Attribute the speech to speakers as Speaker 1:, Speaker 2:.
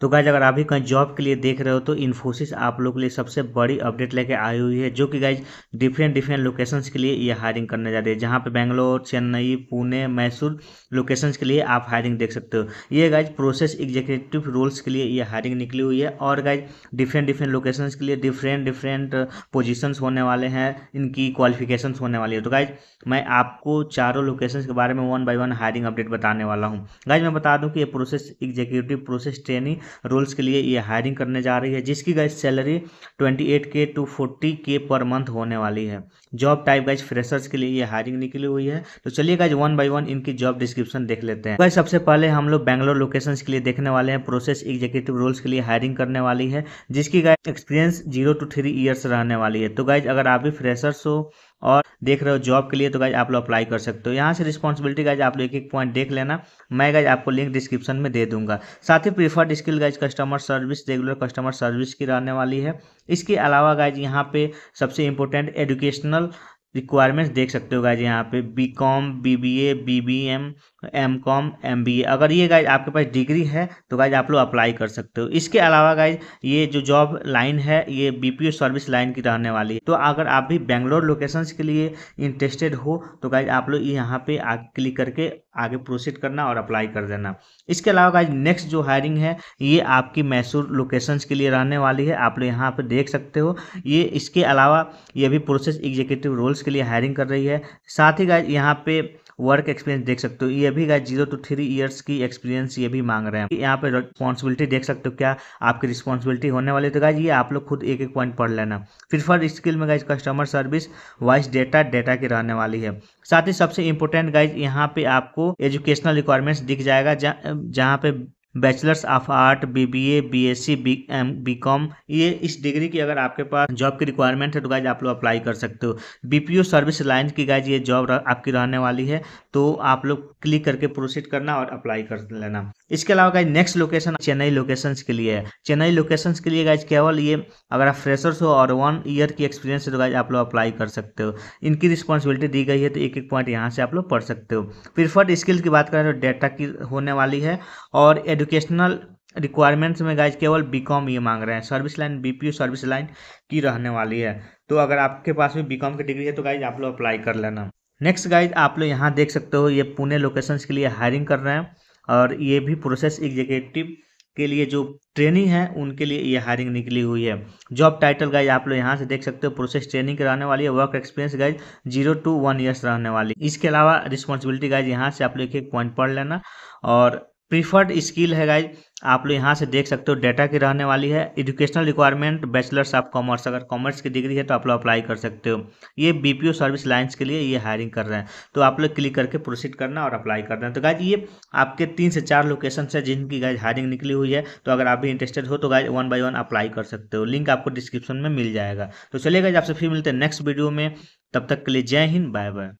Speaker 1: तो गाइज अगर आप भी कहीं जॉब के लिए देख रहे हो तो इन्फोसिस आप लोग के लिए सबसे बड़ी अपडेट लेके आई हुई है जो कि गाइज डिफरेंट डिफरेंट लोकेशंस के लिए ये हायरिंग करने जा रही है जहाँ पे बैंगलोर चेन्नई पुणे मैसूर लोकेशंस के लिए आप हायरिंग देख सकते हो ये गाइज प्रोसेस एग्जीक्यूटिव रोल्स के लिए ये हायरिंग निकली हुई है और गाइज डिफरेंट डिफरेंट लोकेशंस के लिए डिफरेंट डिफरेंट पोजिशन होने वाले हैं इनकी क्वालिफिकेशन होने वाली है तो गाइज मैं आपको चारों लोकेशंस के बारे में one by one hiring update बताने वाला हूँ गाइज मैं बता दूँ कि ये process executive process training roles के लिए ये हायरिंग करने जा रही है जिसकी guys salary twenty eight K to forty K per month होने वाली है जॉब टाइप गाइज फ्रेशर्स के लिए ये हायरिंग निकली हुई है तो चलिए गाइज वन बाई वन इनकी जॉब डिस्क्रिप्शन देख लेते हैं गाइज सबसे पहले हम लोग बैंगलोर लोकेशन के लिए देखने वाले हैं प्रोसेस एग्जीक्यूटिव रोल्स के लिए हायरिंग करने वाली है जिसकी guys experience zero to three years रहने वाली है तो गाइज अगर आप भी फ्रेशर्स हो और देख रहे हो जॉब के लिए तो गाइज आप लोग अप्लाई कर सकते हो यहाँ से रिस्पॉन्सिबिलिटी गाइज आप लोग एक एक पॉइंट देख लेना मैं गाइज आपको लिंक डिस्क्रिप्शन में दे दूंगा साथ ही preferred skill guys customer service regular customer service की रहने वाली है इसके अलावा गाइज यहाँ पे सबसे इंपॉर्टेंट एजुकेशनल रिक्वायरमेंट्स देख सकते हो गाइज यहाँ पे B com B B A B B M M com M B A अगर ये गाइज आपके पास डिग्री है तो गाइज आप लोग अप्लाई कर सकते हो इसके अलावा गाइज ये जो जॉब लाइन है ये B P O service line की रहने वाली है तो अगर आप भी बेंगलोर लोकेशंस के लिए इंटरेस्टेड हो तो गाइज आप लोग यहाँ पे क्लिक करके आगे प्रोसीड करना और अप्लाई कर देना इसके अलावा गाइज नेक्स्ट जो हायरिंग है ये आपकी मैसूर लोकेशंस के लिए रहने वाली है आप लोग यहाँ पर देख सकते हो ये इसके अलावा ये भी प्रोसेस एग्जीक्यूटिव रोल रोल्स के लिए हायरिंग कर रही है साथ ही गाइज यहाँ पे वर्क एक्सपीरियंस देख सकते हो ये भी guys zero to three years की एक्सपीरियंस ये भी मांग रहे हैं यहाँ पे रिस्पॉन्सिबिलिटी देख सकते हो क्या आपकी रिस्पॉन्सिबिलिटी होने वाली तो गाइज ये आप लोग खुद एक एक पॉइंट पढ़ लेना फिर फर स्किल में guys customer service voice data data की रहने वाली है साथ ही सबसे इंपॉर्टेंट गाइज यहाँ पे आपको एजुकेशनल रिक्वायरमेंट्स दिख जाएगा जहाँ पे bachelors of art BBA BSc BM BCom ये इस डिग्री की अगर आपके पास जॉब की रिक्वायरमेंट है तो गाइज आप लोग अप्लाई कर सकते हो बीपीओ सर्विस लाइन की गाइज ये जॉब आपकी रहने वाली है तो आप लोग क्लिक करके प्रोसीड करना और अप्लाई कर लेना इसके अलावा guys next location Chennai locations के लिए है चेन्नई लोकेशंस के लिए गाइज केवल ये अगर आप फ्रेशर्स हो और वन ईयर की एक्सपीरियंस है तो गाइज आप लोग अप्लाई कर सकते हो इनकी रिस्पॉन्सिबिलिटी दी गई है तो एक एक पॉइंट यहाँ से आप लोग पढ़ सकते हो प्रिफर्ड स्किल की बात करें तो डेटा की होने वाली है और एजुकेशनल रिक्वायरमेंट्स में गाइज केवल कॉम ये मांग रहे हैं service line O service line की रहने वाली है तो अगर आपके पास भी कॉम की डिग्री है तो गाइज आप लोग अप्लाई कर लेना नेक्स्ट गाइज आप लोग यहाँ देख सकते हो ये पुणे लोकेशंस के लिए हायरिंग कर रहे हैं और ये भी प्रोसेस एग्जीक्यूटिव के लिए जो ट्रेनिंग है उनके लिए ये हायरिंग निकली हुई है जॉब टाइटल गाइज आप लोग यहाँ से देख सकते हो प्रोसेस ट्रेनिंग रहने वाली है work experience guys zero to one years रहने वाली इसके अलावा रिस्पॉन्सिबिलिटी गाइज यहाँ से आप लोग एक पॉइंट पढ़ लेना और प्रीफर्ड स्किल है गाइज आप लोग यहाँ से देख सकते हो डेटा की रहने वाली है educational requirement bachelors of commerce अगर कॉमर्स की डिग्री है तो आप लोग अप्लाई कर सकते हो ये बीपीओ सर्विस लाइन्स के लिए ये हायरिंग कर रहे हैं तो आप लोग क्लिक करके प्रोसीड करना और अप्लाई करना तो गाइज ये आपके तीन से चार लोकेशन है जिनकी गाइज हायरिंग निकली हुई है तो अगर आप भी इंटरेस्टेड हो तो guys one by one apply कर सकते हो लिंक आपको डिस्क्रिप्शन में मिल जाएगा तो चलिए गाइज आपसे फिर मिलते हैं नेक्स्ट वीडियो में तब तक के लिए जय हिंद बाय बाय